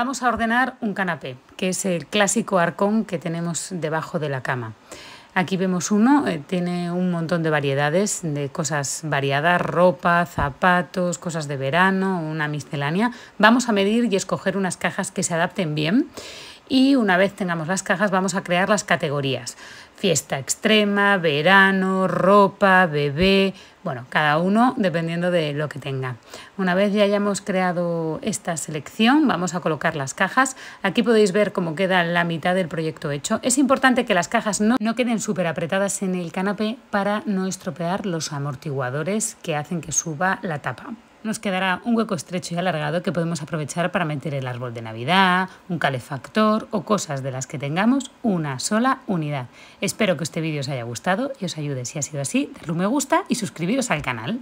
Vamos a ordenar un canapé, que es el clásico arcón que tenemos debajo de la cama. Aquí vemos uno, eh, tiene un montón de variedades, de cosas variadas, ropa, zapatos, cosas de verano, una miscelánea. Vamos a medir y escoger unas cajas que se adapten bien y una vez tengamos las cajas vamos a crear las categorías. Fiesta extrema, verano, ropa, bebé, bueno, cada uno dependiendo de lo que tenga. Una vez ya hayamos creado esta selección, vamos a colocar las cajas. Aquí podéis ver cómo queda la mitad del proyecto hecho. Es importante que las cajas no, no queden súper apretadas en el canapé para no estropear los amortiguadores que hacen que suba la tapa nos quedará un hueco estrecho y alargado que podemos aprovechar para meter el árbol de Navidad, un calefactor o cosas de las que tengamos una sola unidad. Espero que este vídeo os haya gustado y os ayude. Si ha sido así, darle un me gusta y suscribiros al canal.